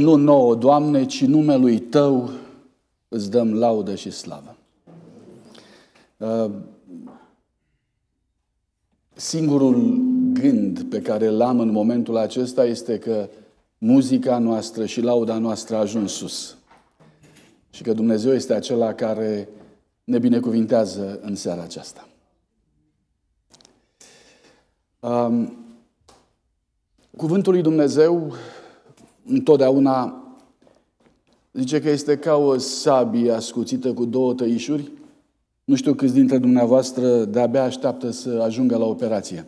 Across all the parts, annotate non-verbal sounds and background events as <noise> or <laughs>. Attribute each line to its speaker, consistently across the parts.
Speaker 1: nu nouă, Doamne, ci numelui Tău îți dăm laudă și slavă. Uh, singurul gând pe care îl am în momentul acesta este că muzica noastră și lauda noastră a ajuns sus. Și că Dumnezeu este acela care ne binecuvintează în seara aceasta. Um, cuvântul lui Dumnezeu întotdeauna zice că este ca o sabie ascuțită cu două tăișuri. Nu știu câți dintre dumneavoastră de-abia așteaptă să ajungă la operație.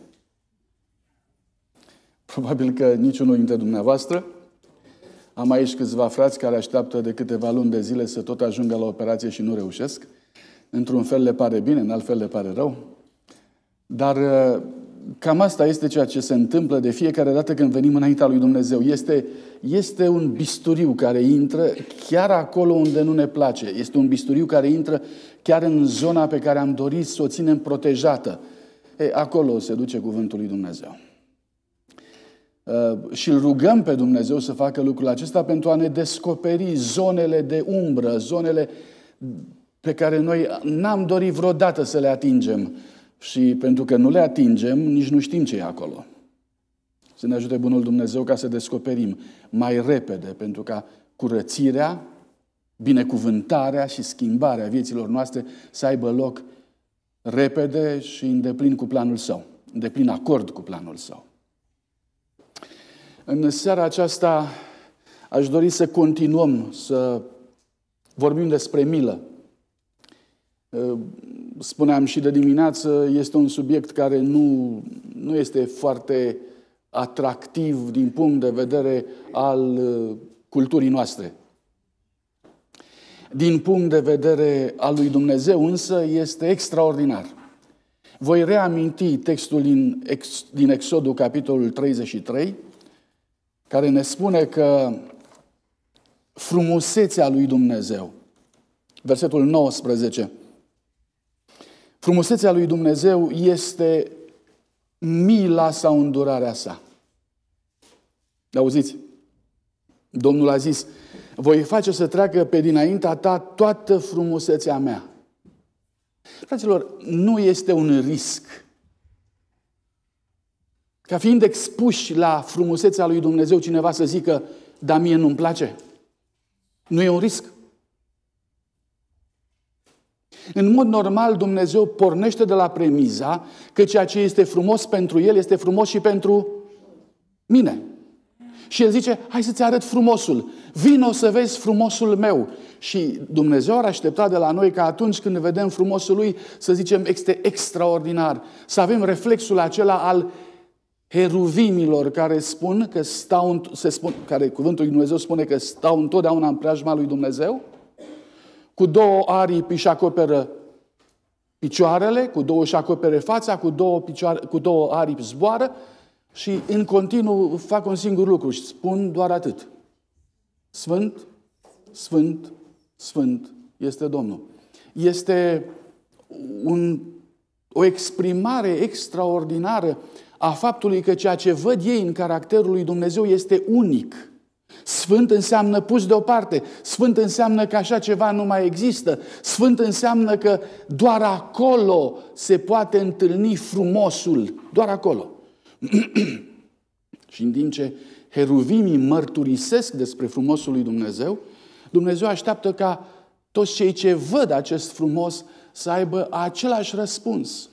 Speaker 1: <laughs> Probabil că niciunul dintre dumneavoastră. Am aici câțiva frați care așteaptă de câteva luni de zile să tot ajungă la operație și nu reușesc. Într-un fel le pare bine, în alt fel le pare rău. Dar Cam asta este ceea ce se întâmplă de fiecare dată când venim înaintea lui Dumnezeu. Este, este un bisturiu care intră chiar acolo unde nu ne place. Este un bisturiu care intră chiar în zona pe care am dorit să o ținem protejată. E, acolo se duce cuvântul lui Dumnezeu. Și îl rugăm pe Dumnezeu să facă lucrul acesta pentru a ne descoperi zonele de umbră, zonele pe care noi n-am dorit vreodată să le atingem și pentru că nu le atingem, nici nu știm ce e acolo. Să ne ajute Bunul Dumnezeu ca să descoperim mai repede, pentru ca curățirea, binecuvântarea și schimbarea vieților noastre să aibă loc repede și în deplin cu planul său, în deplin acord cu planul său. În seara aceasta aș dori să continuăm să vorbim despre milă spuneam și de dimineață, este un subiect care nu, nu este foarte atractiv din punct de vedere al uh, culturii noastre. Din punct de vedere al lui Dumnezeu însă este extraordinar. Voi reaminti textul din, ex, din Exodul capitolul 33, care ne spune că frumusețea lui Dumnezeu, versetul 19, Frumusețea lui Dumnezeu este mila sau îndurarea sa. Auziți? Domnul a zis, voi face să treacă pe dinaintea ta toată frumusețea mea. Fraților, nu este un risc. Ca fiind expuși la frumusețea lui Dumnezeu, cineva să zică, dar mie nu-mi place. Nu e un risc. În mod normal, Dumnezeu pornește de la premiza că ceea ce este frumos pentru El este frumos și pentru mine. Și el zice, hai să-ți arăt frumosul. Vino să vezi frumosul meu. Și Dumnezeu ar aștepta de la noi ca atunci când vedem frumosul lui, să zicem, este extraordinar. Să avem reflexul acela al heruvimilor care spun că stau, se spun, care cuvântul lui Dumnezeu spune că stau întotdeauna în preajma lui Dumnezeu cu două aripi și acoperă picioarele, cu două și acopere fața, cu două, picioare, cu două aripi zboară și în continuu fac un singur lucru și spun doar atât. Sfânt, Sfânt, Sfânt este Domnul. Este un, o exprimare extraordinară a faptului că ceea ce văd ei în caracterul lui Dumnezeu este unic. Sfânt înseamnă pus deoparte, sfânt înseamnă că așa ceva nu mai există, sfânt înseamnă că doar acolo se poate întâlni frumosul, doar acolo. <clears throat> Și în timp ce heruvimii mărturisesc despre frumosul lui Dumnezeu, Dumnezeu așteaptă ca toți cei ce văd acest frumos să aibă același răspuns.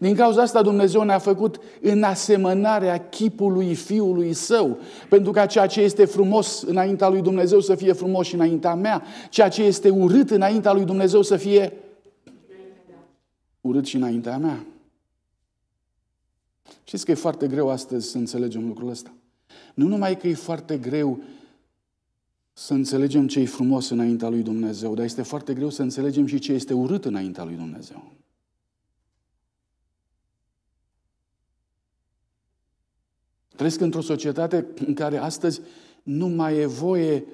Speaker 1: Din cauza asta Dumnezeu ne-a făcut în asemănarea chipului Fiului Său, pentru ca ceea ce este frumos înaintea lui Dumnezeu să fie frumos și înaintea mea, ceea ce este urât înaintea lui Dumnezeu să fie urât și înaintea mea. Știți că e foarte greu astăzi să înțelegem lucrul ăsta. Nu numai că e foarte greu să înțelegem ce e frumos înaintea lui Dumnezeu, dar este foarte greu să înțelegem și ce este urât înaintea lui Dumnezeu. Trăiesc într-o societate în care astăzi nu mai e voie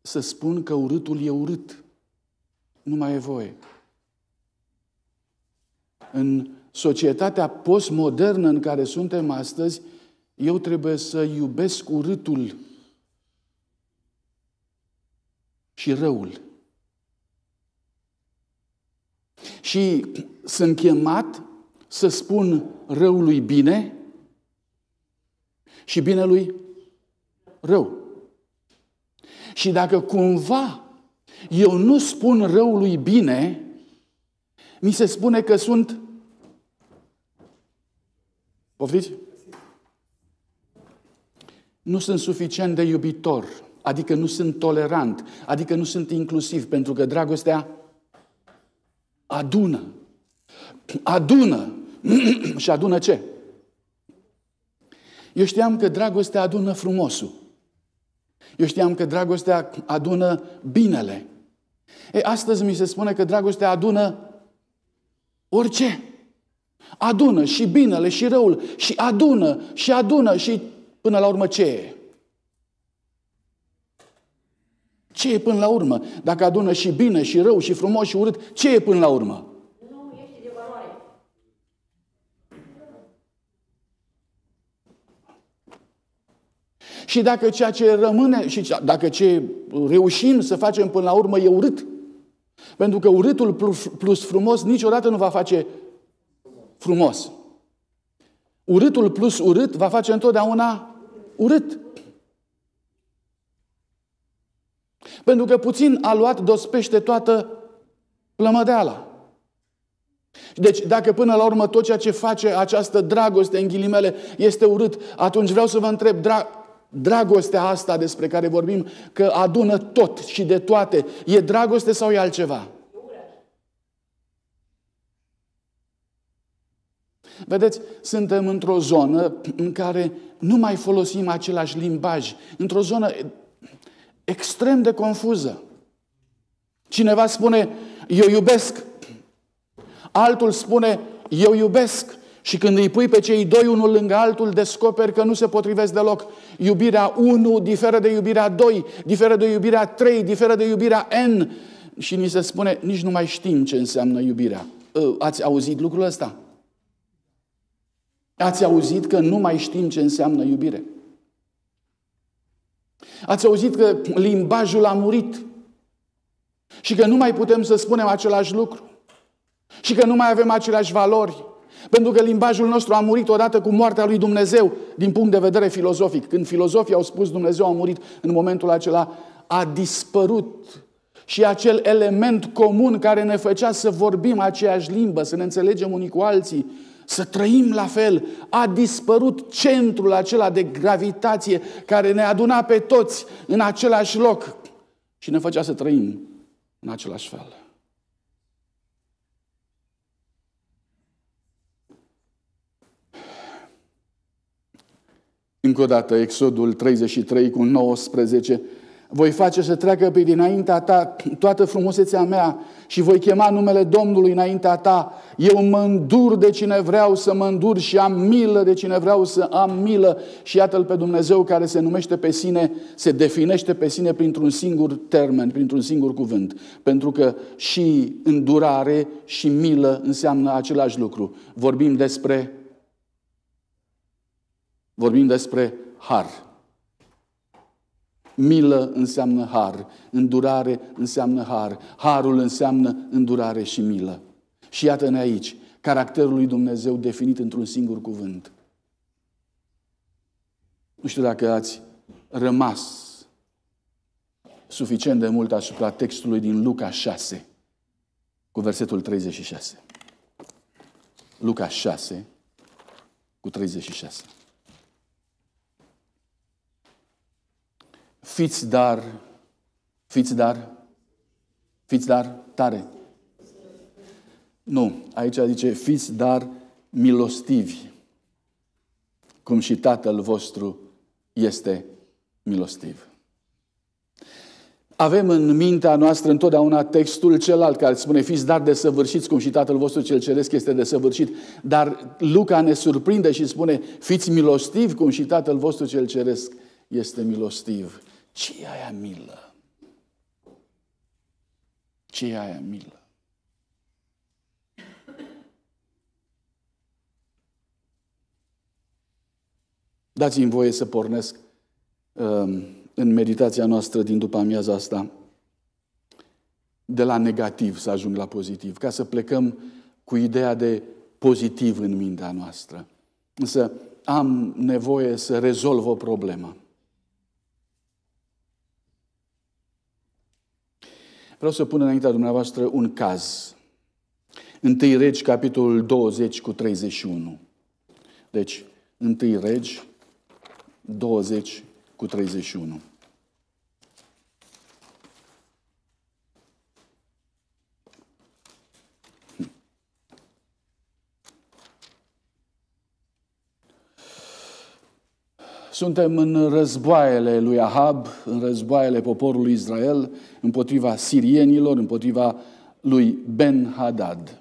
Speaker 1: să spun că urâtul e urât. Nu mai e voie. În societatea postmodernă în care suntem astăzi, eu trebuie să iubesc urâtul și răul. Și sunt chemat să spun răului bine și binelui rău. Și dacă cumva eu nu spun răului bine, mi se spune că sunt Poftiți? Nu sunt suficient de iubitor, adică nu sunt tolerant, adică nu sunt inclusiv, pentru că dragostea adună. Adună. <clears throat> și adună ce? Eu știam că dragostea adună frumosul. Eu știam că dragostea adună binele. E, astăzi mi se spune că dragostea adună orice. Adună și binele și răul și adună și adună și până la urmă ce e? Ce e până la urmă? Dacă adună și bine și rău și frumos și urât, ce e până la urmă? Și dacă ceea ce rămâne și dacă ce reușim să facem până la urmă e urât, pentru că urâtul plus frumos niciodată nu va face frumos. Urâtul plus urât va face întotdeauna urât. Pentru că puțin a luat dospește toată plămădeala. Deci, dacă până la urmă tot ceea ce face această dragoste, în ghilimele, este urât, atunci vreau să vă întreb, dra- Dragostea asta despre care vorbim, că adună tot și de toate, e dragoste sau e altceva? Vedeți, suntem într-o zonă în care nu mai folosim același limbaj, într-o zonă extrem de confuză. Cineva spune, eu iubesc. Altul spune, eu iubesc. Și când îi pui pe cei doi unul lângă altul, descoperi că nu se potrivesc deloc. Iubirea 1 diferă de iubirea 2, diferă de iubirea 3, diferă de iubirea N. Și ni se spune, nici nu mai știm ce înseamnă iubirea. Ă, ați auzit lucrul ăsta? Ați auzit că nu mai știm ce înseamnă iubire. Ați auzit că limbajul a murit și că nu mai putem să spunem același lucru și că nu mai avem aceleași valori pentru că limbajul nostru a murit odată cu moartea lui Dumnezeu din punct de vedere filozofic. Când filozofii au spus Dumnezeu a murit, în momentul acela a dispărut și acel element comun care ne făcea să vorbim aceeași limbă, să ne înțelegem unii cu alții, să trăim la fel. A dispărut centrul acela de gravitație care ne aduna pe toți în același loc și ne făcea să trăim în același fel. Încă o dată, Exodul 33 cu 19. Voi face să treacă pe dinaintea ta toată frumusețea mea și voi chema numele Domnului înaintea ta. Eu mă îndur de cine vreau să mă îndur și am milă de cine vreau să am milă. Și iată-L pe Dumnezeu care se numește pe sine, se definește pe sine printr-un singur termen, printr-un singur cuvânt. Pentru că și îndurare și milă înseamnă același lucru. Vorbim despre Vorbim despre har. Milă înseamnă har, îndurare înseamnă har, harul înseamnă îndurare și milă. Și iată-ne aici, caracterul lui Dumnezeu definit într-un singur cuvânt. Nu știu dacă ați rămas suficient de mult asupra textului din Luca 6, cu versetul 36. Luca 6, cu 36. Fiți dar, fiți dar, fiți dar tare. Nu, aici zice, fiți dar milostivi, cum și Tatăl vostru este milostiv. Avem în mintea noastră întotdeauna textul celălalt care spune fiți dar desăvârșiți cum și Tatăl vostru cel ceresc este desăvârșit. Dar Luca ne surprinde și spune fiți milostivi cum și Tatăl vostru cel ceresc este milostiv ce e aia milă? ce e aia milă? Dați-mi voie să pornesc um, în meditația noastră din după amiaza asta de la negativ să ajung la pozitiv, ca să plecăm cu ideea de pozitiv în mintea noastră. Însă am nevoie să rezolv o problemă. Vreau să pun înaintea dumneavoastră un caz. 1 Regi, capitolul 20 cu 31. Deci, 1 Regi 20 cu 31. Suntem în războaiele lui Ahab, în războaiele poporului Israel, împotriva sirienilor, împotriva lui Ben-Hadad.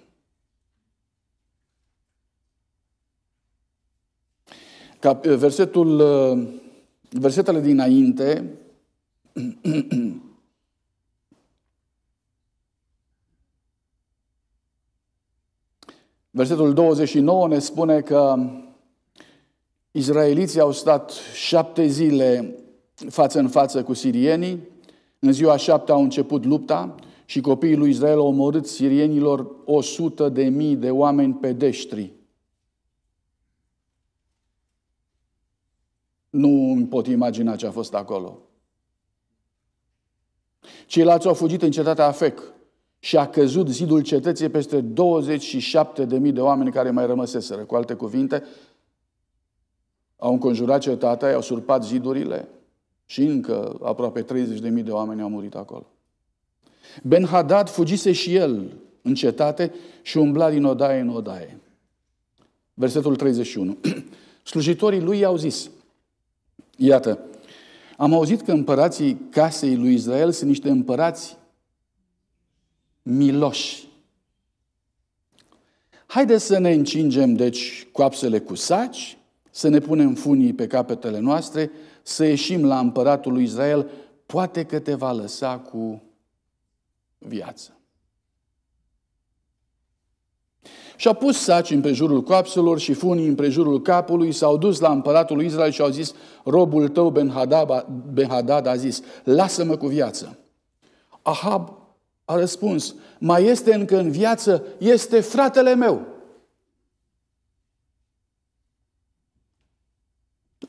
Speaker 1: Eh, versetul, eh, versetele dinainte <clears throat> Versetul 29 ne spune că Izraeliții au stat șapte zile față în față cu sirienii, în ziua șapte au început lupta și copiii lui Israel au omorât sirienilor o sută de mii de oameni pedeștri. Nu îmi pot imagina ce a fost acolo. Ceilalți au fugit în cetatea Afec și a căzut zidul cetății peste 27.000 de oameni care mai rămăseseră. Cu alte cuvinte, au înconjurat cetatea, i-au surpat zidurile și încă aproape 30.000 de oameni au murit acolo. Ben-Hadad fugise și el în cetate și umbla din odaie în odaie. Versetul 31. <clears throat> Slujitorii lui i-au zis, iată, am auzit că împărații casei lui Israel sunt niște împărați miloși. Haideți să ne încingem, deci, coapsele cu saci să ne punem funii pe capetele noastre, să ieșim la împăratul lui Israel, poate că te va lăsa cu viață. Și-a pus saci împrejurul coapselor și funii împrejurul capului, s-au dus la împăratul lui Israel și au zis, robul tău Ben-Hadad a zis, lasă-mă cu viață. Ahab a răspuns, mai este încă în viață, este fratele meu.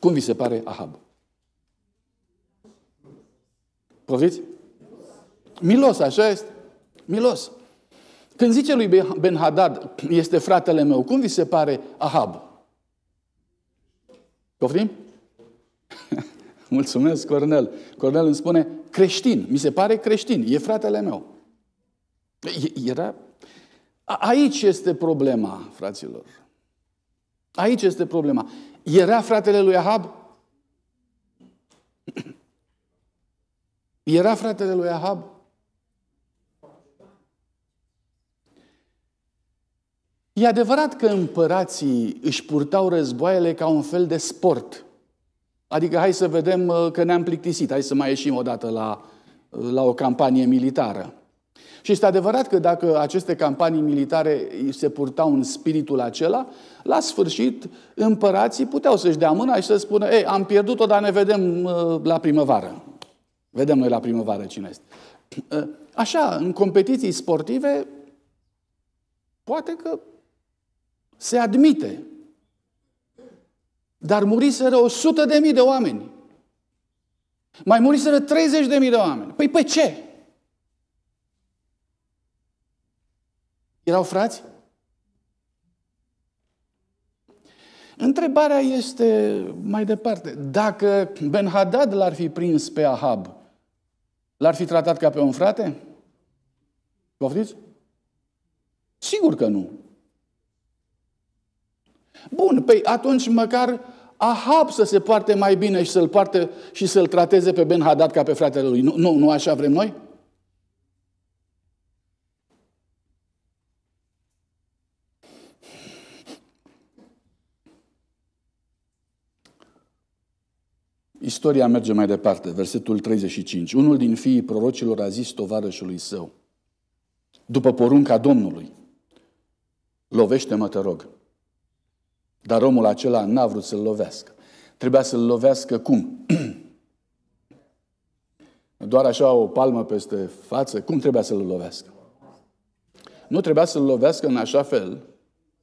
Speaker 1: Cum vi se pare Ahab? Poftiți? Milos, așa este. Milos. Când zice lui Ben-Hadad, este fratele meu, cum vi se pare Ahab? Poftim? <laughs> Mulțumesc, Cornel. Cornel îmi spune, creștin, mi se pare creștin, e fratele meu. Era... Aici este problema, fraților. Aici este problema. Era fratele lui Ahab? Era fratele lui Ahab? E adevărat că împărații își purtau războaiele ca un fel de sport. Adică hai să vedem uh, că ne-am plictisit, hai să mai ieșim odată la, uh, la o campanie militară. Și este adevărat că dacă aceste campanii militare se purtau în spiritul acela, la sfârșit împărații puteau să-și dea mâna și să spună ei, am pierdut-o, dar ne vedem uh, la primăvară. Vedem noi la primăvară cine este. <clears throat> Uh, așa, în competiții sportive, poate că se admite. Dar muriseră sută de mii de oameni. Mai muriseră 30 de mii de oameni. Păi pe ce? Erau frați? Întrebarea este mai departe. Dacă Ben-Hadad l-ar fi prins pe Ahab, l-ar fi tratat ca pe un frate? Poftiți? Sigur că nu. Bun, păi atunci măcar Ahab să se poarte mai bine și să-l poarte și să-l trateze pe Ben-Hadad ca pe fratele lui. Nu, nu, nu așa vrem noi? Istoria merge mai departe, versetul 35. Unul din fiii prorocilor a zis tovarășului său, după porunca Domnului, lovește-mă, te rog. Dar omul acela n-a vrut să-l lovească. Trebuia să-l lovească cum? <clears throat> Doar așa o palmă peste față? Cum trebuia să-l lovească? Nu trebuia să-l lovească în așa fel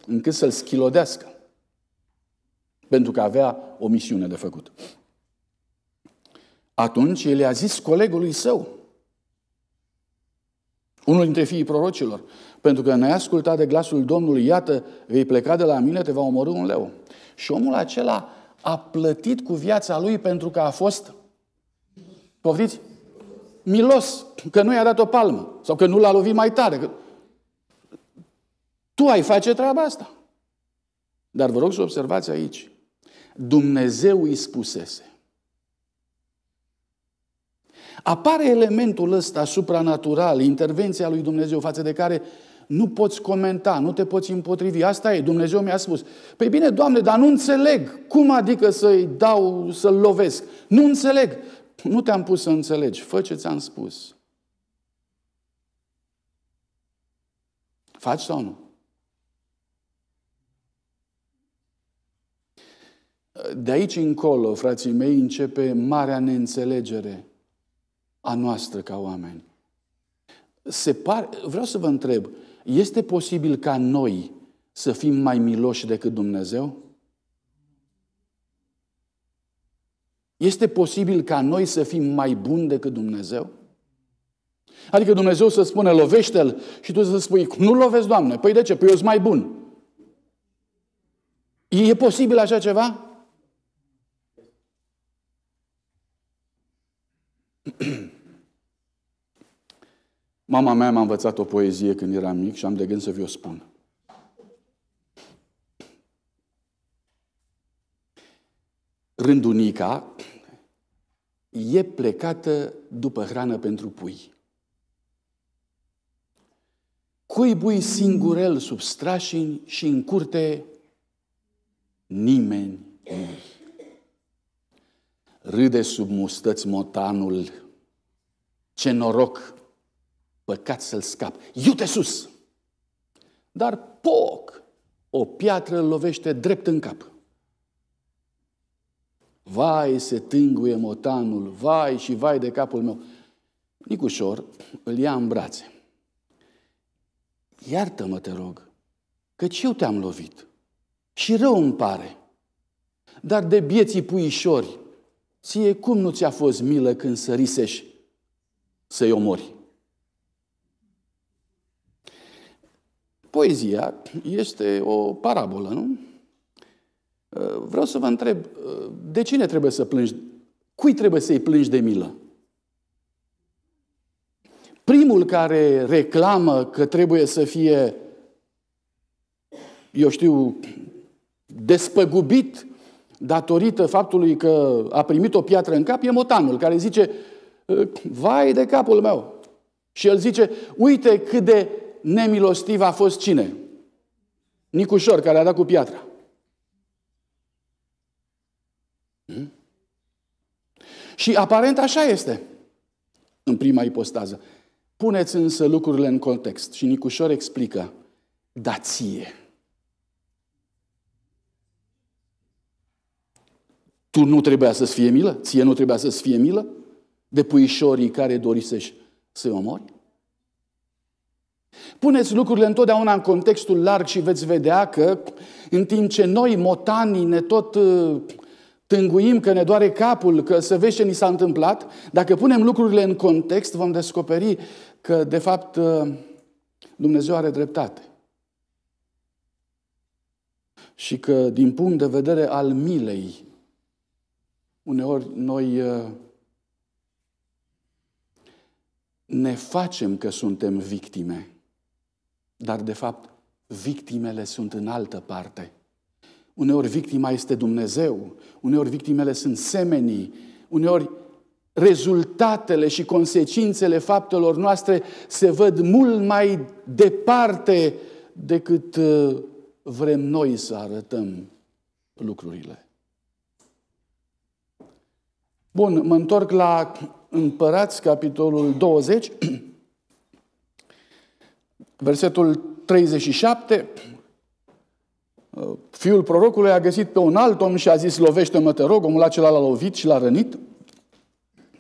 Speaker 1: încât să-l schilodească. Pentru că avea o misiune de făcut. Atunci el a zis colegului său, unul dintre fiii prorocilor, pentru că n-ai ascultat de glasul Domnului, iată, vei pleca de la mine, te va omorâ un leu. Și omul acela a plătit cu viața lui pentru că a fost, poftiți, milos, că nu i-a dat o palmă sau că nu l-a lovit mai tare. Că... Tu ai face treaba asta. Dar vă rog să observați aici. Dumnezeu îi spusese. Apare elementul ăsta supranatural, intervenția lui Dumnezeu față de care nu poți comenta, nu te poți împotrivi. Asta e, Dumnezeu mi-a spus. Păi bine, Doamne, dar nu înțeleg. Cum adică să-i dau, să-l lovesc? Nu înțeleg. Nu te-am pus să înțelegi. Fă ce ți-am spus. Faci sau nu? De aici încolo, frații mei, începe marea neînțelegere a noastră ca oameni. Se par, vreau să vă întreb, este posibil ca noi să fim mai miloși decât Dumnezeu? Este posibil ca noi să fim mai buni decât Dumnezeu? Adică Dumnezeu să spune, lovește-l și tu să spui, nu lovesc, Doamne. Păi de ce? Păi eu sunt mai bun. E posibil așa ceva? <clears throat> Mama mea m-a învățat o poezie când eram mic și am de gând să vi-o spun. Rândunica e plecată după hrană pentru pui. Cuibui singurel sub strașini și în curte nimeni nu Râde sub mustăți motanul. Ce noroc! Păcat să-l scap. Iute sus! Dar poc! O piatră îl lovește drept în cap. Vai, se tânguie motanul, vai și vai de capul meu. Nicușor îl ia în brațe. Iartă-mă, te rog, căci eu te-am lovit. Și rău îmi pare. Dar de bieții puișori Ție cum nu ți-a fost milă când sărisești să-i omori? Poezia este o parabolă, nu? Uh, vreau să vă întreb, uh, de cine trebuie să plângi? Cui trebuie să-i plângi de milă? Primul care reclamă că trebuie să fie, eu știu, despăgubit datorită faptului că a primit o piatră în cap, e motanul care zice, ă, vai de capul meu. Și el zice, uite cât de nemilostiv a fost cine? Nicușor, care a dat cu piatra. Hmm? Și aparent așa este în prima ipostază. Puneți însă lucrurile în context și Nicușor explică, da ție. Tu nu trebuia să-ți fie milă? Ție nu trebuia să-ți fie milă? De puișorii care dorisești să-i omori? Puneți lucrurile întotdeauna în contextul larg și veți vedea că în timp ce noi, motanii, ne tot uh, tânguim că ne doare capul, că să vezi ce ni s-a întâmplat, dacă punem lucrurile în context, vom descoperi că, de fapt, uh, Dumnezeu are dreptate. Și că, din punct de vedere al milei, uneori noi uh, ne facem că suntem victime, dar de fapt victimele sunt în altă parte. Uneori victima este Dumnezeu, uneori victimele sunt semenii, uneori rezultatele și consecințele faptelor noastre se văd mult mai departe decât uh, vrem noi să arătăm lucrurile. Bun, mă întorc la Împărați, capitolul 20, <clears throat> versetul 37. Fiul prorocului a găsit pe un alt om și a zis, lovește-mă, te rog, omul acela l-a lovit și l-a rănit.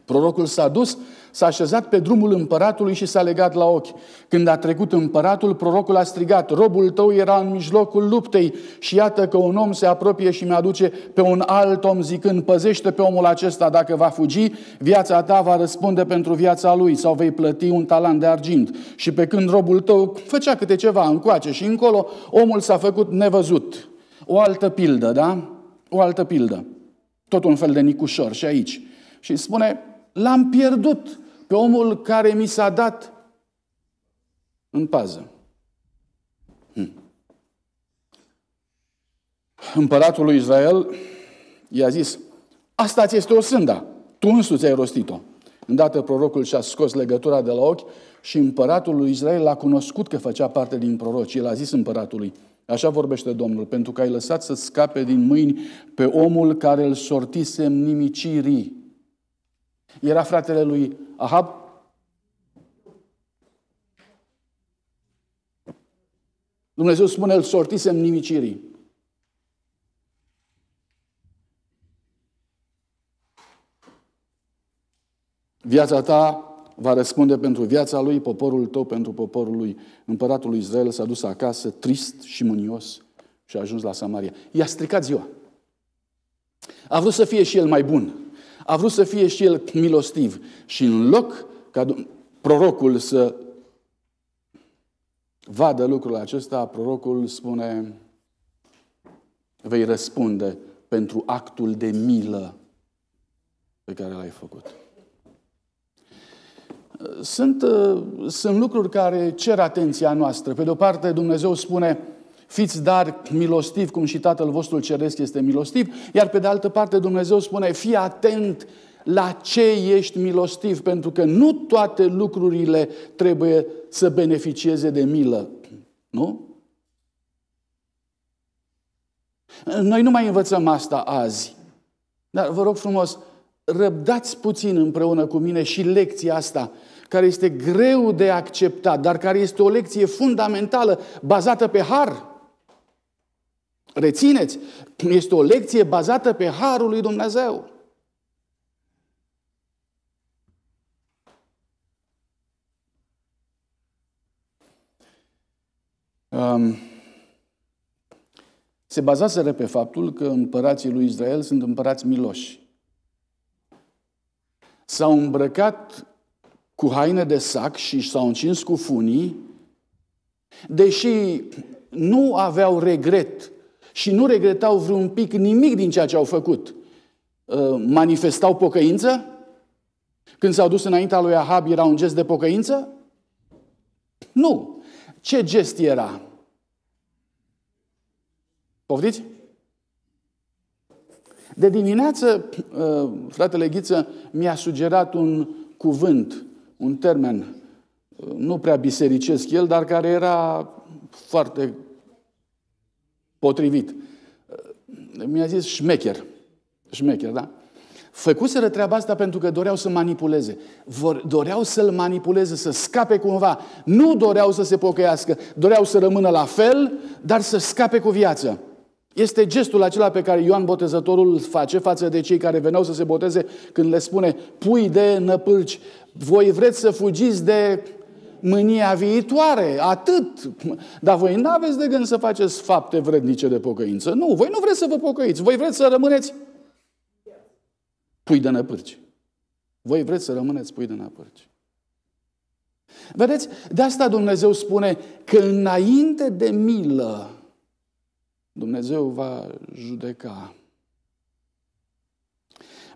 Speaker 1: Prorocul s-a dus S-a așezat pe drumul împăratului și s-a legat la ochi. Când a trecut împăratul, prorocul a strigat, robul tău era în mijlocul luptei și iată că un om se apropie și mi-aduce pe un alt om zicând, păzește pe omul acesta, dacă va fugi, viața ta va răspunde pentru viața lui sau vei plăti un talent de argint. Și pe când robul tău făcea câte ceva încoace și încolo, omul s-a făcut nevăzut. O altă pildă, da? O altă pildă. Tot un fel de nicușor și aici. Și spune, l-am pierdut pe omul care mi s-a dat în pază. Hm. Împăratul lui Israel i-a zis, asta ți este o sânda, tu însuți ai rostit-o. Îndată prorocul și-a scos legătura de la ochi și împăratul lui Israel l-a cunoscut că făcea parte din proroci. El a zis împăratului, așa vorbește Domnul, pentru că ai lăsat să scape din mâini pe omul care îl sortise nimicirii. Era fratele lui Ahab? Dumnezeu spune, îl sortisem nimicirii. Viața ta va răspunde pentru viața lui, poporul tău pentru poporul lui. Împăratul lui Israel s-a dus acasă, trist și mânios, și a ajuns la Samaria. I-a stricat ziua. A vrut să fie și el mai bun a vrut să fie și el milostiv. Și în loc ca prorocul să vadă lucrul acesta, prorocul spune, vei răspunde pentru actul de milă pe care l-ai făcut. Sunt, uh, sunt lucruri care cer atenția noastră. Pe de o parte, Dumnezeu spune, Fiți dar milostiv cum și Tatăl vostru Ceresc este milostiv. Iar pe de altă parte Dumnezeu spune, fii atent la ce ești milostiv, pentru că nu toate lucrurile trebuie să beneficieze de milă. Nu? Noi nu mai învățăm asta azi. Dar vă rog frumos, răbdați puțin împreună cu mine și lecția asta, care este greu de acceptat, dar care este o lecție fundamentală, bazată pe har. Rețineți, <clears throat> este o lecție bazată pe harul lui Dumnezeu. Um, se bazaseră pe faptul că împărații lui Israel sunt împărați miloși. S-au îmbrăcat cu haine de sac și s-au încins cu funii, deși nu aveau regret și nu regretau vreun pic nimic din ceea ce au făcut, uh, manifestau pocăință? Când s-au dus înaintea lui Ahab, era un gest de pocăință? Nu. Ce gest era? Poftiți? De dimineață, uh, fratele Ghiță mi-a sugerat un cuvânt, un termen, uh, nu prea bisericesc el, dar care era foarte potrivit. Uh, mi-a zis șmecher. Șmecher, da? Făcuseră treaba asta pentru că doreau să manipuleze. Vor, doreau să-l manipuleze, să scape cumva. Nu doreau să se pocăiască, doreau să rămână la fel, dar să scape cu viață. Este gestul acela pe care Ioan Botezătorul îl face față de cei care veneau să se boteze când le spune pui de năpârci, voi vreți să fugiți de mânia viitoare, atât. Dar voi nu aveți de gând să faceți fapte vrednice de pocăință. Nu, voi nu vreți să vă pocăiți, voi vreți să rămâneți pui de năpârci. Voi vreți să rămâneți pui de năpârci. Vedeți? De asta Dumnezeu spune că înainte de milă Dumnezeu va judeca.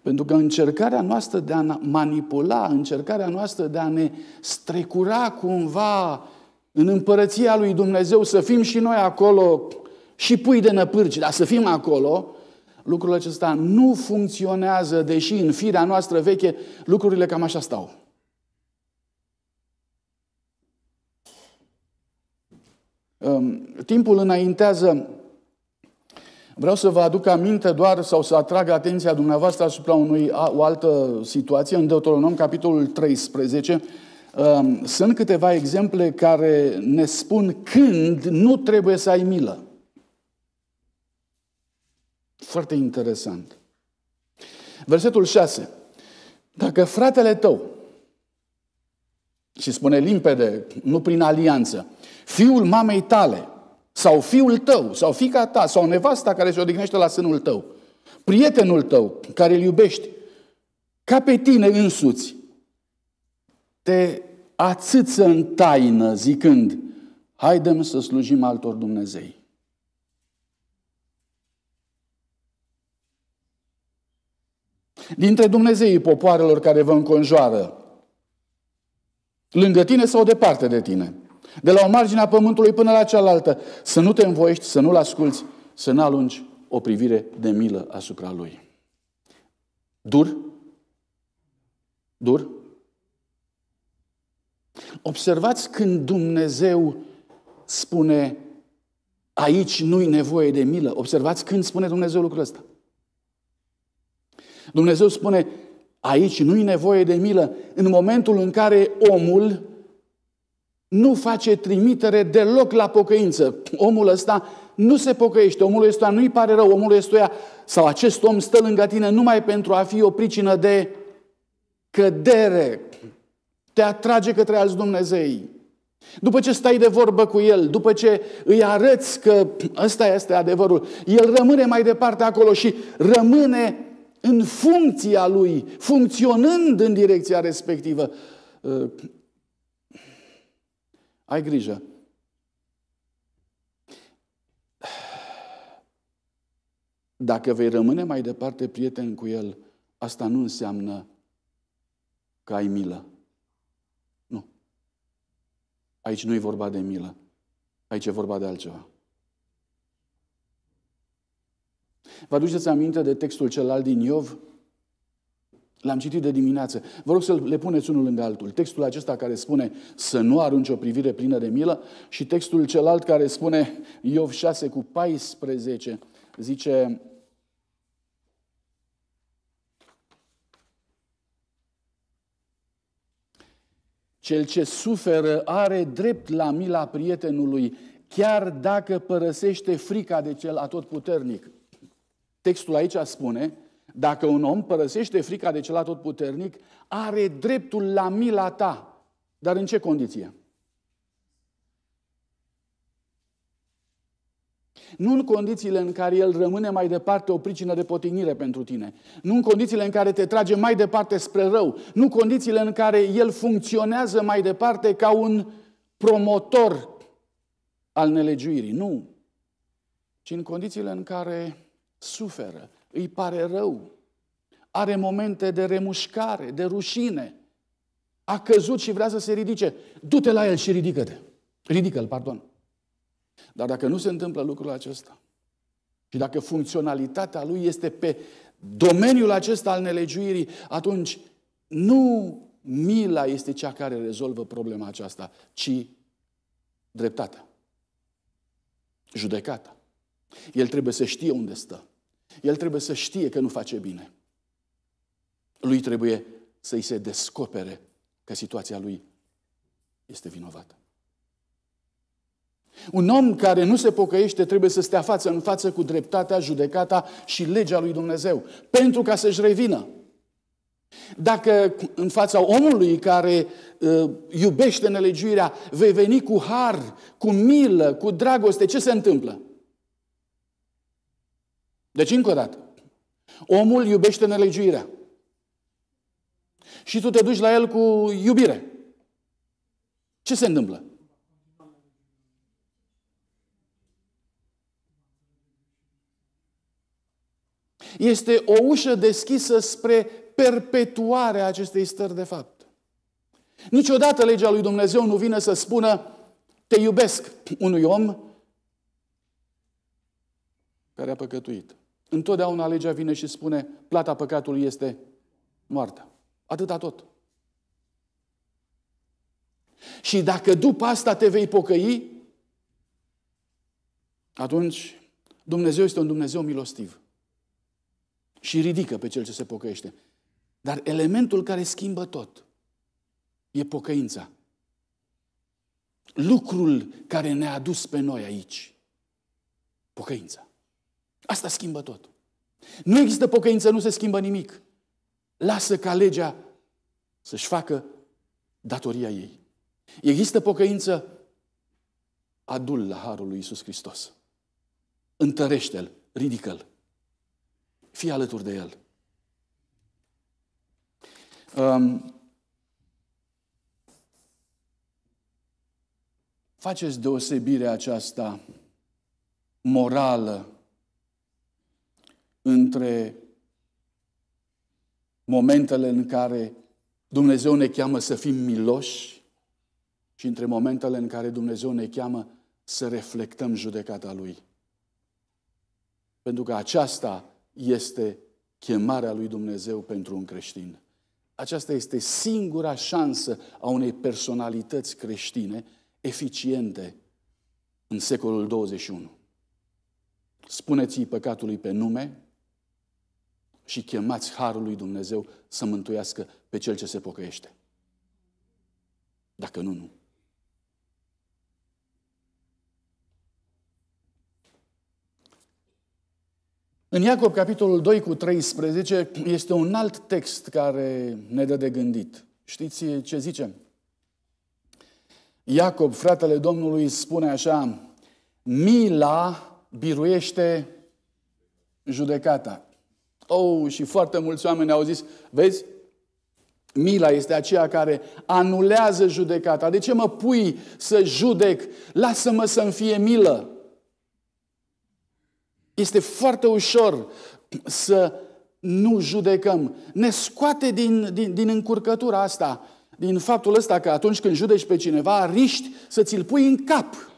Speaker 1: Pentru că încercarea noastră de a manipula, încercarea noastră de a ne strecura cumva în împărăția lui Dumnezeu, să fim și noi acolo și pui de năpârci, dar să fim acolo, lucrul acesta nu funcționează, deși în firea noastră veche lucrurile cam așa stau. Ehm, timpul înaintează Vreau să vă aduc aminte doar sau să atrag atenția dumneavoastră asupra unui, o altă situație. În Deuteronom, capitolul 13, um, sunt câteva exemple care ne spun când nu trebuie să ai milă. Foarte interesant. Versetul 6. Dacă fratele tău, și spune limpede, nu prin alianță, fiul mamei tale, sau fiul tău, sau fica ta, sau nevasta care se odihnește la sânul tău, prietenul tău care îl iubești, ca pe tine însuți, te ațâță în taină zicând, haidem să slujim altor Dumnezei. Dintre Dumnezeii popoarelor care vă înconjoară, lângă tine sau departe de tine – de la o margine a pământului până la cealaltă, să nu te învoiești, să nu-l asculți, să nu alungi o privire de milă asupra lui. Dur? Dur? Observați când Dumnezeu spune aici nu-i nevoie de milă. Observați când spune Dumnezeu lucrul ăsta. Dumnezeu spune aici nu-i nevoie de milă în momentul în care omul nu face trimitere deloc la pocăință. Omul ăsta nu se pocăiește, omul ăsta nu-i pare rău, omul ăsta sau acest om stă lângă tine numai pentru a fi o pricină de cădere. Te atrage către alți Dumnezei. După ce stai de vorbă cu el, după ce îi arăți că ăsta este adevărul, el rămâne mai departe acolo și rămâne în funcția lui, funcționând în direcția respectivă. Ai grijă. Dacă vei rămâne mai departe prieten cu el, asta nu înseamnă că ai milă. Nu. Aici nu e vorba de milă. Aici e vorba de altceva. Vă aduceți aminte de textul celălalt din Iov? L-am citit de dimineață. Vă rog să le puneți unul lângă altul. Textul acesta care spune să nu arunci o privire plină de milă și textul celălalt care spune Iov 6 cu 14 zice Cel ce suferă are drept la mila prietenului, chiar dacă părăsește frica de cel atotputernic. Textul aici spune dacă un om părăsește frica de cel atotputernic, are dreptul la mila ta. Dar în ce condiție? Nu în condițiile în care el rămâne mai departe o pricină de potignire pentru tine. Nu în condițiile în care te trage mai departe spre rău. Nu în condițiile în care el funcționează mai departe ca un promotor al nelegiuirii. Nu. Ci în condițiile în care suferă, îi pare rău, are momente de remușcare, de rușine, a căzut și vrea să se ridice, du-te la el și ridică-te. Ridică-l, pardon. Dar dacă nu se întâmplă lucrul acesta și dacă funcționalitatea lui este pe domeniul acesta al nelegiuirii, atunci nu mila este cea care rezolvă problema aceasta, ci dreptatea, judecata. El trebuie să știe unde stă. El trebuie să știe că nu face bine. Lui trebuie să-i se descopere că situația lui este vinovată. Un om care nu se pocăiește trebuie să stea față în față cu dreptatea, judecata și legea lui Dumnezeu, pentru ca să-și revină. Dacă în fața omului care uh, iubește nelegiuirea vei veni cu har, cu milă, cu dragoste, ce se întâmplă? Deci, încă o dată, omul iubește nelegiuirea. Și tu te duci la el cu iubire. Ce se întâmplă? Este o ușă deschisă spre perpetuarea acestei stări de fapt. Niciodată legea lui Dumnezeu nu vine să spună te iubesc unui om care a păcătuit. Întotdeauna legea vine și spune, plata păcatului este moartea. Atâta tot. Și dacă după asta te vei pocăi, atunci Dumnezeu este un Dumnezeu milostiv. Și ridică pe cel ce se pocăiește. Dar elementul care schimbă tot e pocăința. Lucrul care ne-a dus pe noi aici. Pocăința. Asta schimbă tot. Nu există pocăință, nu se schimbă nimic. Lasă ca legea să-și facă datoria ei. Există pocăință, adul la harul lui Isus Hristos. Întărește-l, ridică-l. Fii alături de el. Um, faceți deosebirea aceasta morală între momentele în care Dumnezeu ne cheamă să fim miloși și între momentele în care Dumnezeu ne cheamă să reflectăm judecata Lui. Pentru că aceasta este chemarea lui Dumnezeu pentru un creștin. Aceasta este singura șansă a unei personalități creștine eficiente în secolul 21. Spuneți-i păcatului pe nume, și chemați harul lui Dumnezeu să mântuiască pe cel ce se pocăiește. Dacă nu, nu. În Iacob, capitolul 2 cu 13, este un alt text care ne dă de gândit. Știți ce zice? Iacob, fratele Domnului, spune așa, mila biruiește judecata. Oh, și foarte mulți oameni au zis, vezi, Mila este aceea care anulează judecata. De ce mă pui să judec? Lasă-mă să-mi fie milă. Este foarte ușor să nu judecăm. Ne scoate din, din, din încurcătura asta, din faptul ăsta că atunci când judeci pe cineva, riști să ți-l pui în cap.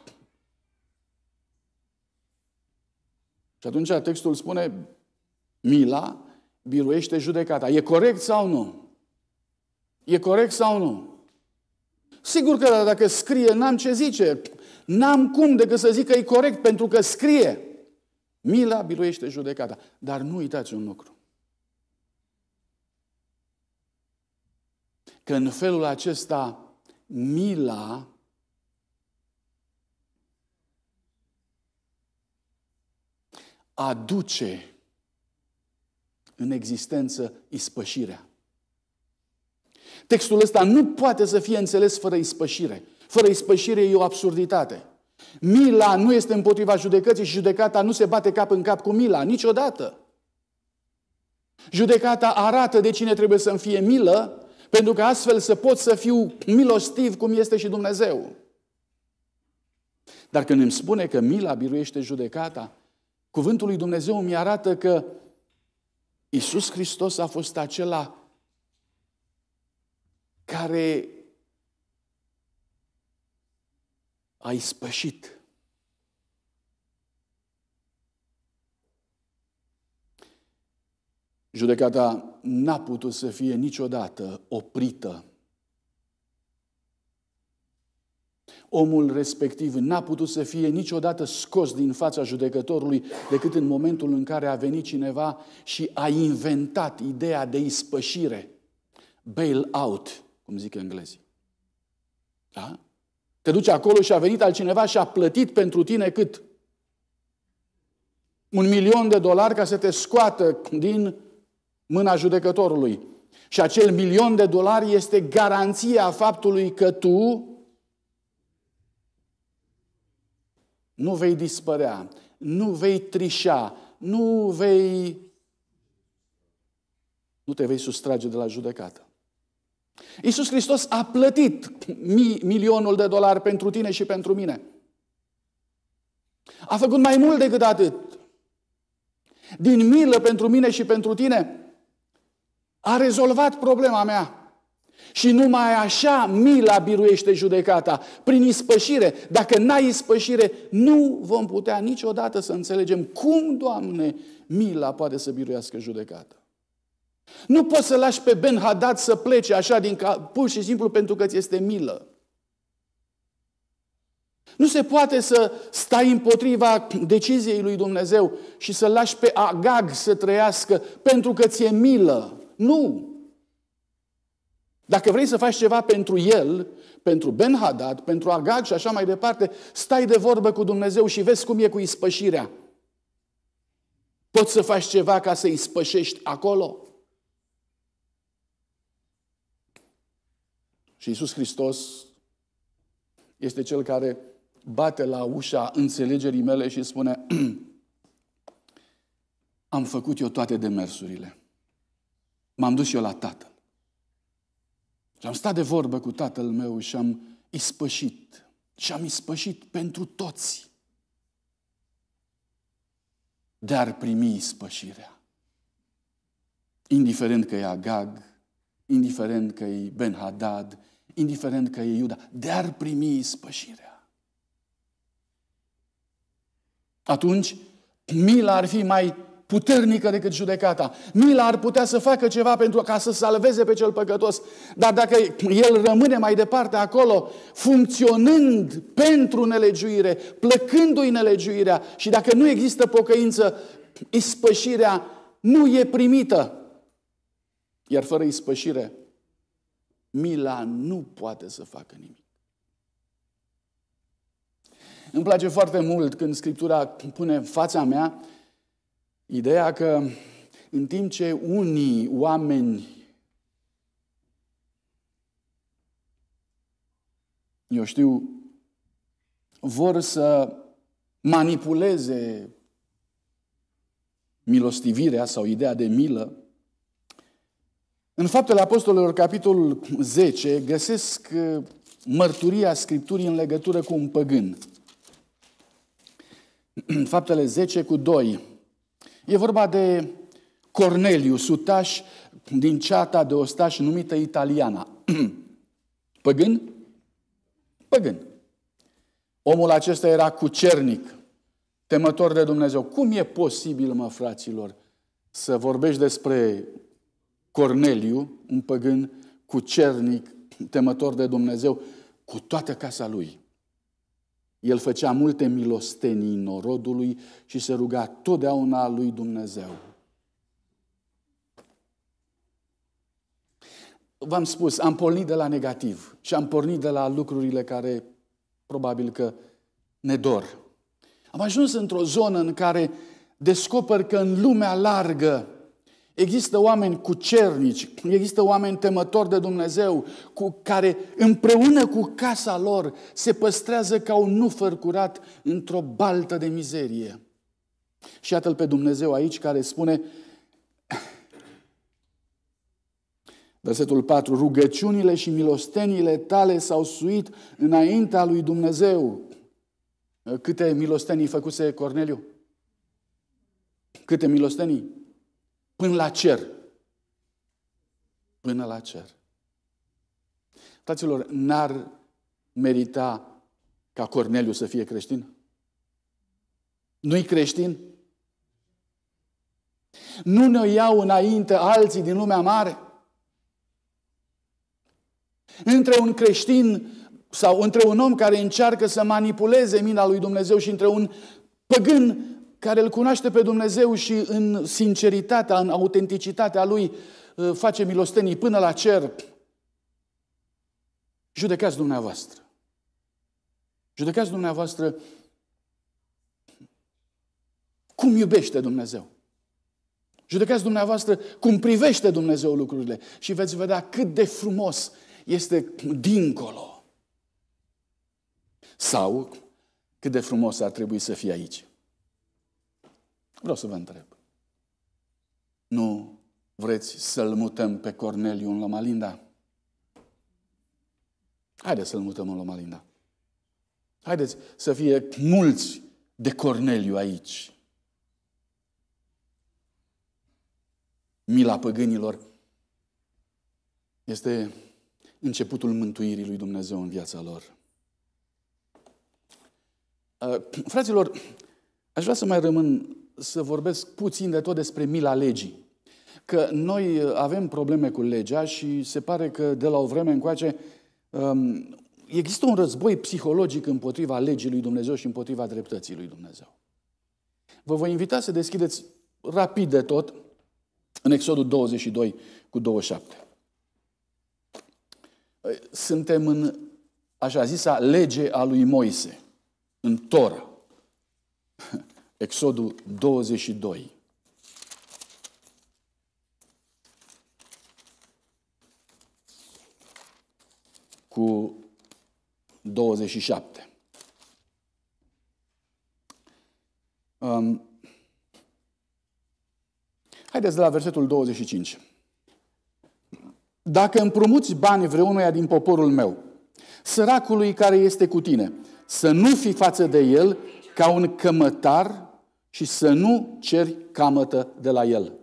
Speaker 1: Și atunci textul spune, Mila biruiește judecata. E corect sau nu? E corect sau nu? Sigur că da, dacă scrie, n-am ce zice. N-am cum decât să zic că e corect, pentru că scrie. Mila biruiește judecata. Dar nu uitați un lucru. Că în felul acesta, mila aduce în existență ispășirea. Textul ăsta nu poate să fie înțeles fără ispășire. Fără ispășire e o absurditate. Mila nu este împotriva judecății și judecata nu se bate cap în cap cu mila, niciodată. Judecata arată de cine trebuie să-mi fie milă, pentru că astfel să pot să fiu milostiv cum este și Dumnezeu. Dar când îmi spune că mila biruiește judecata, cuvântul lui Dumnezeu mi arată că Iisus Hristos a fost acela care a ispășit. Judecata n-a putut să fie niciodată oprită Omul respectiv n-a putut să fie niciodată scos din fața judecătorului decât în momentul în care a venit cineva și a inventat ideea de ispășire, bail-out, cum zic englezii. Da? Te duci acolo și a venit altcineva și a plătit pentru tine cât? Un milion de dolari ca să te scoată din mâna judecătorului. Și acel milion de dolari este garanția faptului că tu Nu vei dispărea, nu vei trișa, nu vei... Nu te vei sustrage de la judecată. Iisus Hristos a plătit mi- milionul de dolari pentru tine și pentru mine. A făcut mai mult decât atât. Din milă pentru mine și pentru tine, a rezolvat problema mea. Și numai așa mila biruiește judecata, prin ispășire. Dacă n-ai ispășire, nu vom putea niciodată să înțelegem cum, Doamne, mila poate să biruiască judecata. Nu poți să lași pe Ben Hadad să plece așa din ca, pur și simplu pentru că ți este milă. Nu se poate să stai împotriva deciziei lui Dumnezeu și să lași pe Agag să trăiască pentru că ți-e milă. Nu! Dacă vrei să faci ceva pentru el, pentru Ben Hadad, pentru Agag și așa mai departe, stai de vorbă cu Dumnezeu și vezi cum e cu ispășirea. Poți să faci ceva ca să ispășești acolo? Și Isus Hristos este cel care bate la ușa înțelegerii mele și spune <clears throat> am făcut eu toate demersurile. M-am dus eu la Tatăl. Și am stat de vorbă cu tatăl meu și am ispășit. Și am ispășit pentru toți. Dar primi ispășirea. Indiferent că e Agag, indiferent că e Ben-Hadad, indiferent că e Iuda, de-ar primi ispășirea. Atunci, mila ar fi mai puternică decât judecata. Mila ar putea să facă ceva pentru ca să salveze pe cel păcătos, dar dacă el rămâne mai departe acolo, funcționând pentru nelegiuire, plăcându-i nelegiuirea și dacă nu există pocăință, ispășirea nu e primită. Iar fără ispășire, mila nu poate să facă nimic. Îmi place foarte mult când Scriptura pune în fața mea Ideea că în timp ce unii oameni eu știu, vor să manipuleze milostivirea sau ideea de milă. În Faptele Apostolilor, capitolul 10, găsesc uh, mărturia Scripturii în legătură cu un păgân. <clears throat> Faptele 10 cu 2. E vorba de Cornelius, sutaș din ceata de ostaș numită Italiana. <clears throat> Păgân? Păgân. Omul acesta era cucernic, temător de Dumnezeu. Cum e posibil, mă, fraților, să vorbești despre Corneliu, un păgân cucernic, temător de Dumnezeu, cu toată casa lui? El făcea multe milostenii norodului și se ruga totdeauna lui Dumnezeu. V-am spus, am pornit de la negativ și am pornit de la lucrurile care probabil că ne dor. Am ajuns într-o zonă în care descoper că în lumea largă Există oameni cu cernici, există oameni temători de Dumnezeu, cu care împreună cu casa lor se păstrează ca un nufăr curat într-o baltă de mizerie. Și iată-l pe Dumnezeu aici care spune, versetul 4, rugăciunile și milosteniile tale s-au suit înaintea lui Dumnezeu. Câte milostenii făcuse Corneliu? Câte milostenii? până la cer. Până la cer. Fraților, n-ar merita ca Corneliu să fie creștin? Nu-i creștin? Nu ne iau înainte alții din lumea mare? Între un creștin sau între un om care încearcă să manipuleze mina lui Dumnezeu și între un păgân care îl cunoaște pe Dumnezeu și în sinceritatea, în autenticitatea lui ă, face milostenii până la cer, judecați dumneavoastră. Judecați dumneavoastră cum iubește Dumnezeu. Judecați dumneavoastră cum privește Dumnezeu lucrurile și veți vedea cât de frumos este dincolo. Sau cât de frumos ar trebui să fie aici. Vreau să vă întreb. Nu vreți să-l mutăm pe Corneliu în Lomalinda? Haideți să-l mutăm în Lomalinda. Haideți să fie mulți de Corneliu aici. Mila păgânilor este începutul mântuirii lui Dumnezeu în viața lor. Uh, <clears throat> fraților, aș vrea să mai rămân să vorbesc puțin de tot despre mila legii. Că noi uh, avem probleme cu legea și se pare că de la o vreme încoace um, există un război psihologic împotriva legii lui Dumnezeu și împotriva dreptății lui Dumnezeu. Vă voi invita să deschideți rapid de tot în Exodul 22 cu 27. Ă, suntem în așa zisa lege a lui Moise, în Tora. <laughs> Exodul 22. cu 27. Um, haideți de la versetul 25. Dacă împrumuți bani vreunuia din poporul meu, săracului care este cu tine, să nu fii față de el ca un cămătar și să nu ceri camătă de la el.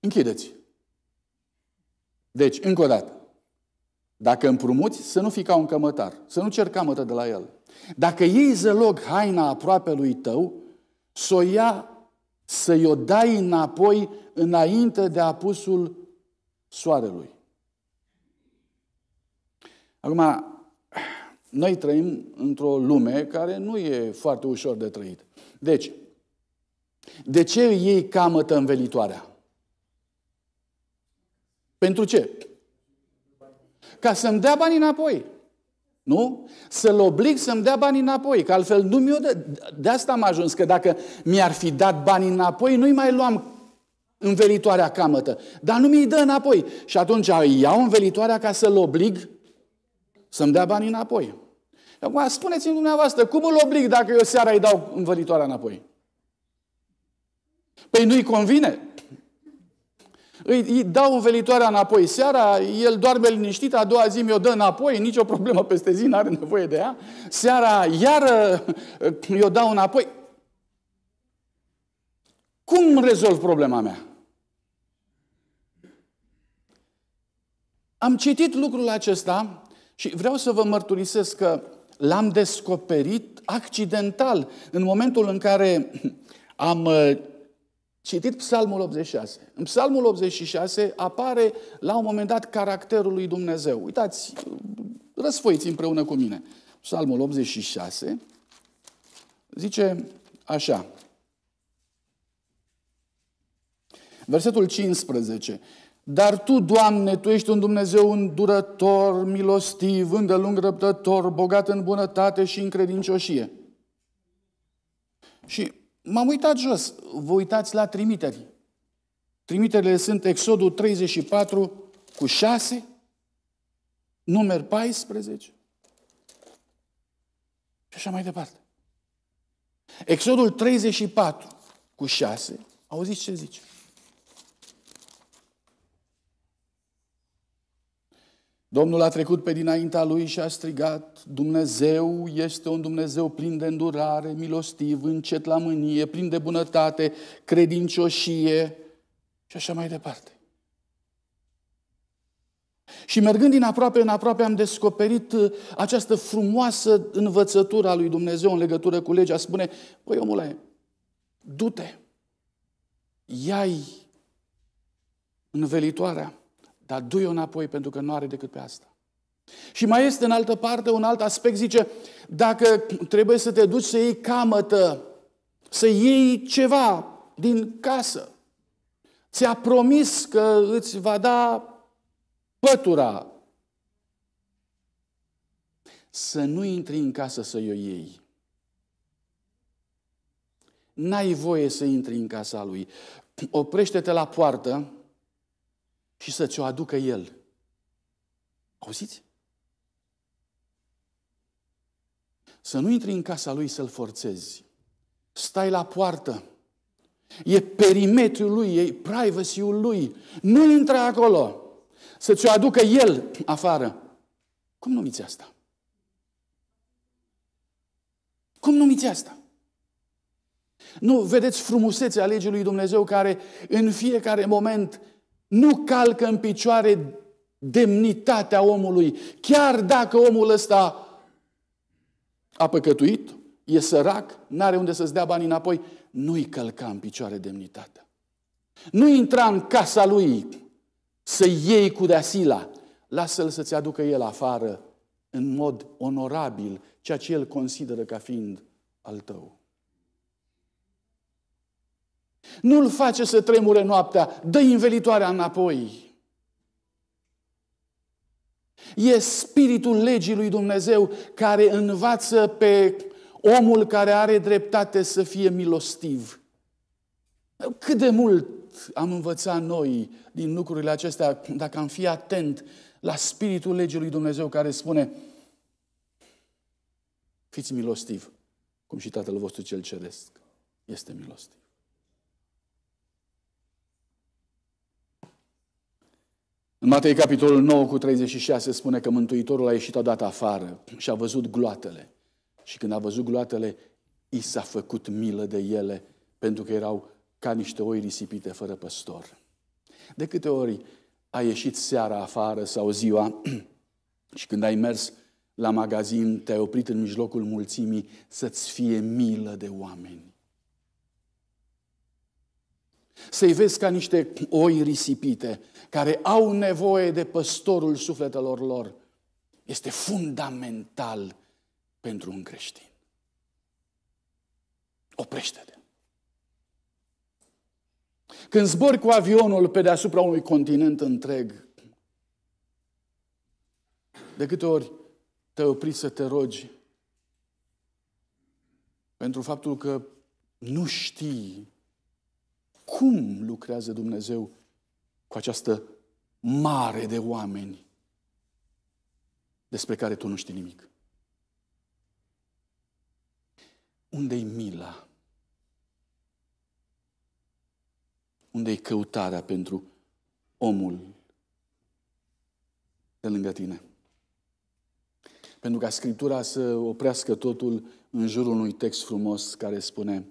Speaker 1: Închideți. Deci, încă o dată. Dacă împrumuți, să nu fii ca un cămătar, să nu ceri camătă de la el. Dacă iei zălog haina aproape lui tău, să o ia, să-i o dai înapoi înainte de apusul soarelui. Acum, noi trăim într-o lume care nu e foarte ușor de trăit. Deci, de ce ei camătă învelitoarea? Pentru ce? Ca să-mi dea banii înapoi. Nu? Să-l oblig să-mi dea banii înapoi, că altfel nu mi-o dă. De asta am ajuns, că dacă mi-ar fi dat banii înapoi, nu-i mai luam învelitoarea camătă. Dar nu mi-i dă înapoi. Și atunci iau învelitoarea ca să-l oblig să-mi dea banii înapoi. Acum spuneți-mi dumneavoastră, cum îl oblig dacă eu seara îi dau învălitoarea înapoi? Păi nu-i convine. Îi, îi dau învelitoarea înapoi seara, el doarme liniștit, a doua zi mi-o dă înapoi, nicio problemă peste zi, n-are nevoie de ea. Seara, iară, mi-o dau înapoi. Cum rezolv problema mea? Am citit lucrul acesta și vreau să vă mărturisesc că l-am descoperit accidental în momentul în care am uh, citit Psalmul 86. În Psalmul 86 apare la un moment dat caracterul lui Dumnezeu. Uitați, răsfoiți împreună cu mine. Psalmul 86 zice așa. Versetul 15. Dar Tu, Doamne, Tu ești un Dumnezeu îndurător, milostiv, îndelung răbdător, bogat în bunătate și în credincioșie. Și m-am uitat jos, vă uitați la trimiteri. Trimiterile sunt Exodul 34 cu 6, număr 14 și așa mai departe. Exodul 34 cu 6, auziți ce zice? Domnul a trecut pe dinaintea lui și a strigat, Dumnezeu este un Dumnezeu plin de îndurare, milostiv, încet la mânie, plin de bunătate, credincioșie și așa mai departe. Și mergând din aproape în aproape am descoperit uh, această frumoasă învățătură a lui Dumnezeu în legătură cu legea. Spune, păi omule, du-te, ia-i învelitoarea, dar du-i înapoi pentru că nu are decât pe asta. Și mai este în altă parte un alt aspect, zice, dacă trebuie să te duci să iei camătă, să iei ceva din casă, ți-a promis că îți va da pătura, să nu intri în casă să o iei. N-ai voie să intri în casa lui. Oprește-te la poartă și să ți-o aducă El. Auziți? Să nu intri în casa lui să-l forțezi. Stai la poartă. E perimetrul lui, e privacy-ul lui. Nu intra acolo. Să ți-o aducă el afară. Cum numiți asta? Cum numiți asta? Nu vedeți frumusețea legii lui Dumnezeu care în fiecare moment nu calcă în picioare demnitatea omului, chiar dacă omul ăsta a păcătuit, e sărac, nu are unde să-ți dea banii înapoi, nu-i călca în picioare demnitatea. Nu intra în casa lui să iei cu deasila, lasă-l să-ți aducă el afară în mod onorabil ceea ce el consideră ca fiind al tău. Nu-l face să tremure noaptea, dă învelitoarea înapoi. E spiritul legii lui Dumnezeu care învață pe omul care are dreptate să fie milostiv. Cât de mult am învățat noi din lucrurile acestea, dacă am fi atent la spiritul legii lui Dumnezeu care spune fiți milostivi, cum și Tatăl vostru cel Ceresc este milostiv. În Matei, capitolul 9, cu 36, spune că Mântuitorul a ieșit odată afară și a văzut gloatele. Și când a văzut gloatele, i s-a făcut milă de ele, pentru că erau ca niște oi risipite fără păstor. De câte ori ai ieșit seara afară sau ziua <clears throat> și când ai mers la magazin, te-ai oprit în mijlocul mulțimii să-ți fie milă de oameni. Să-i vezi ca niște oi risipite, care au nevoie de păstorul sufletelor lor, este fundamental pentru un creștin. Oprește-te. Când zbori cu avionul pe deasupra unui continent întreg, de câte ori te opri să te rogi pentru faptul că nu știi cum lucrează Dumnezeu cu această mare de oameni despre care tu nu știi nimic. Unde-i mila? Unde-i căutarea pentru omul de lângă tine? Pentru ca Scriptura să oprească totul în jurul unui text frumos care spune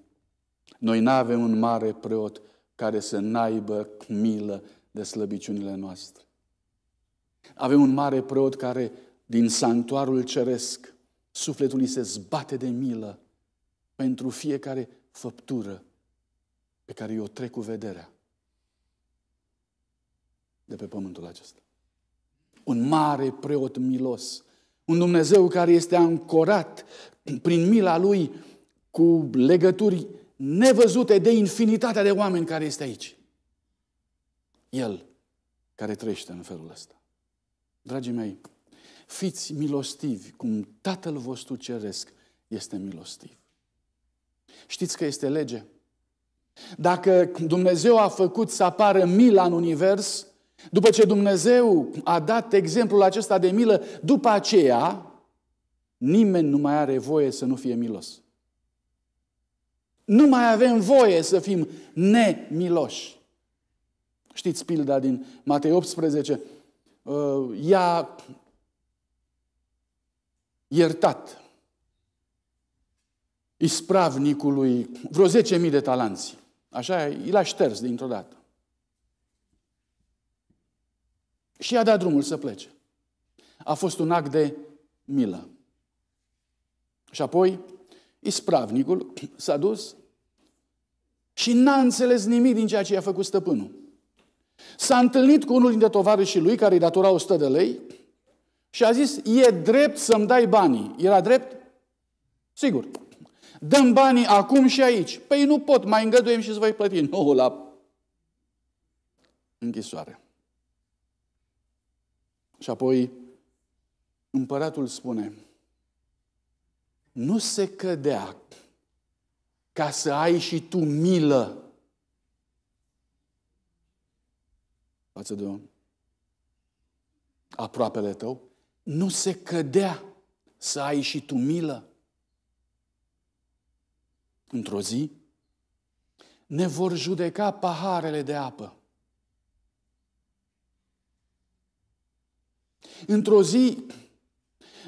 Speaker 1: noi nu avem un mare preot care să naibă milă de slăbiciunile noastre. Avem un mare preot care, din sanctuarul ceresc, sufletul îi se zbate de milă pentru fiecare făptură pe care eu trec cu vederea de pe pământul acesta. Un mare preot milos, un Dumnezeu care este ancorat prin mila lui cu legături nevăzute de infinitatea de oameni care este aici. El care trăiește în felul ăsta. Dragii mei, fiți milostivi cum Tatăl vostru ceresc este milostiv. Știți că este lege? Dacă Dumnezeu a făcut să apară mila în univers, după ce Dumnezeu a dat exemplul acesta de milă, după aceea, nimeni nu mai are voie să nu fie milos. Nu mai avem voie să fim nemiloși. Știți pilda din Matei 18? Uh, ea iertat ispravnicului vreo 10.000 de talanți. Așa, i a șters dintr-o dată. Și i-a dat drumul să plece. A fost un act de milă. Și apoi Ispravnicul s-a dus și n-a înțeles nimic din ceea ce i-a făcut stăpânul. S-a întâlnit cu unul dintre tovarășii lui, care îi datora 100 de lei, și a zis, e drept să-mi dai banii. Era drept? Sigur. Dăm banii acum și aici. Păi nu pot, mai îngăduiem și să voi plăti. Nu, la închisoare. Și apoi împăratul spune, nu se cădea ca să ai și tu milă față de un Aproapele tău. Nu se cădea să ai și tu milă. Într-o zi ne vor judeca paharele de apă. Într-o zi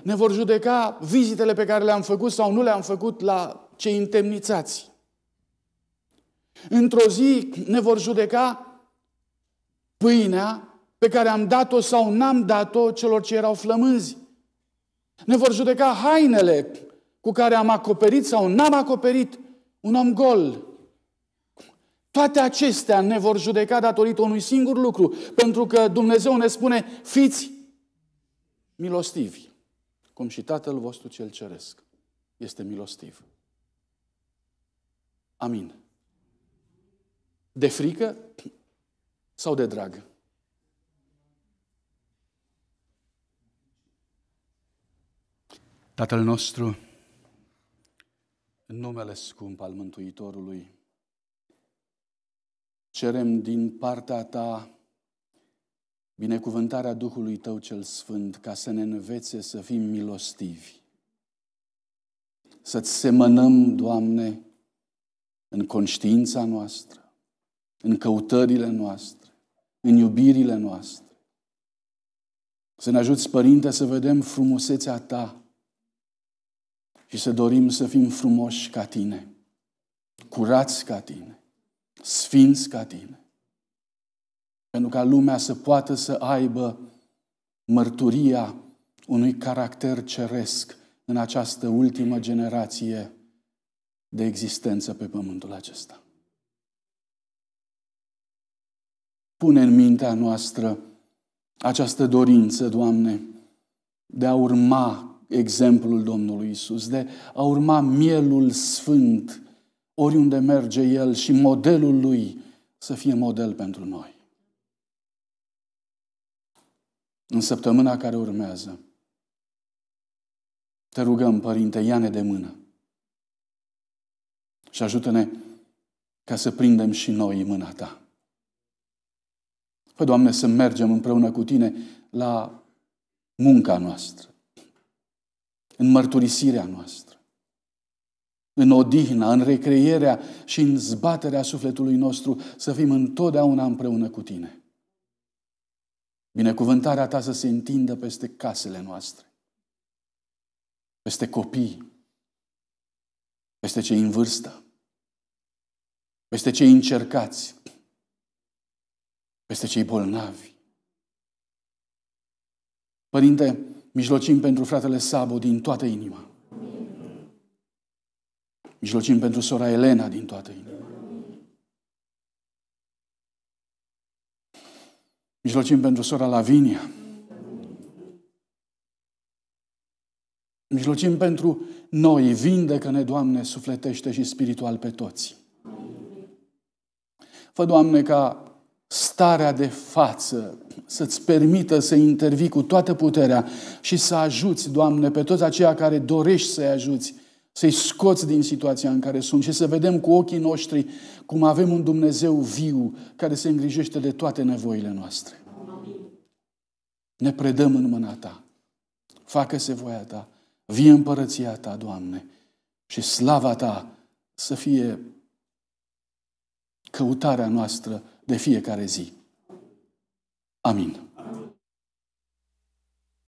Speaker 1: ne vor judeca vizitele pe care le-am făcut sau nu le-am făcut la cei întemnițați. Într-o zi ne vor judeca pâinea pe care am dat-o sau n-am dat-o celor ce erau flămânzi. Ne vor judeca hainele cu care am acoperit sau n-am acoperit un om gol. Toate acestea ne vor judeca datorită unui singur lucru, pentru că Dumnezeu ne spune, fiți milostivi cum și Tatăl vostru cel ceresc este milostiv. Amin. De frică sau de drag? Tatăl nostru, în numele scump al Mântuitorului, cerem din partea ta binecuvântarea Duhului Tău cel Sfânt ca să ne învețe să fim milostivi. Să-ți semănăm, Doamne, în conștiința noastră, în căutările noastre, în iubirile noastre. Să ne ajuți, Părinte, să vedem frumusețea Ta și să dorim să fim frumoși ca Tine, curați ca Tine, sfinți ca Tine pentru ca lumea să poată să aibă mărturia unui caracter ceresc în această ultimă generație de existență pe pământul acesta. Pune în mintea noastră această dorință, Doamne, de a urma exemplul Domnului Isus, de a urma mielul sfânt oriunde merge El și modelul Lui să fie model pentru noi. în săptămâna care urmează. Te rugăm, Părinte, ia-ne de mână și ajută-ne ca să prindem și noi mâna Ta. Fă, Doamne, să mergem împreună cu Tine la munca noastră, în mărturisirea noastră, în odihna, în recreierea și în zbaterea sufletului nostru, să fim întotdeauna împreună cu Tine. Binecuvântarea ta să se întindă peste casele noastre, peste copii, peste cei în vârstă, peste cei încercați, peste cei bolnavi. Părinte, mijlocim pentru fratele Sabo din toată inima. Mijlocim pentru sora Elena din toată inima. Mijlocim pentru sora Lavinia. Mijlocim pentru noi, vindecă-ne, Doamne, sufletește și spiritual pe toți. Fă, Doamne, ca starea de față să-ți permită să intervii cu toată puterea și să ajuți, Doamne, pe toți aceia care dorești să-i ajuți să-i scoți din situația în care sunt și să vedem cu ochii noștri cum avem un Dumnezeu viu care se îngrijește de toate nevoile noastre. Ne predăm în mâna Ta. Facă-se voia Ta. Vie împărăția Ta, Doamne. Și slava Ta să fie căutarea noastră de fiecare zi. Amin.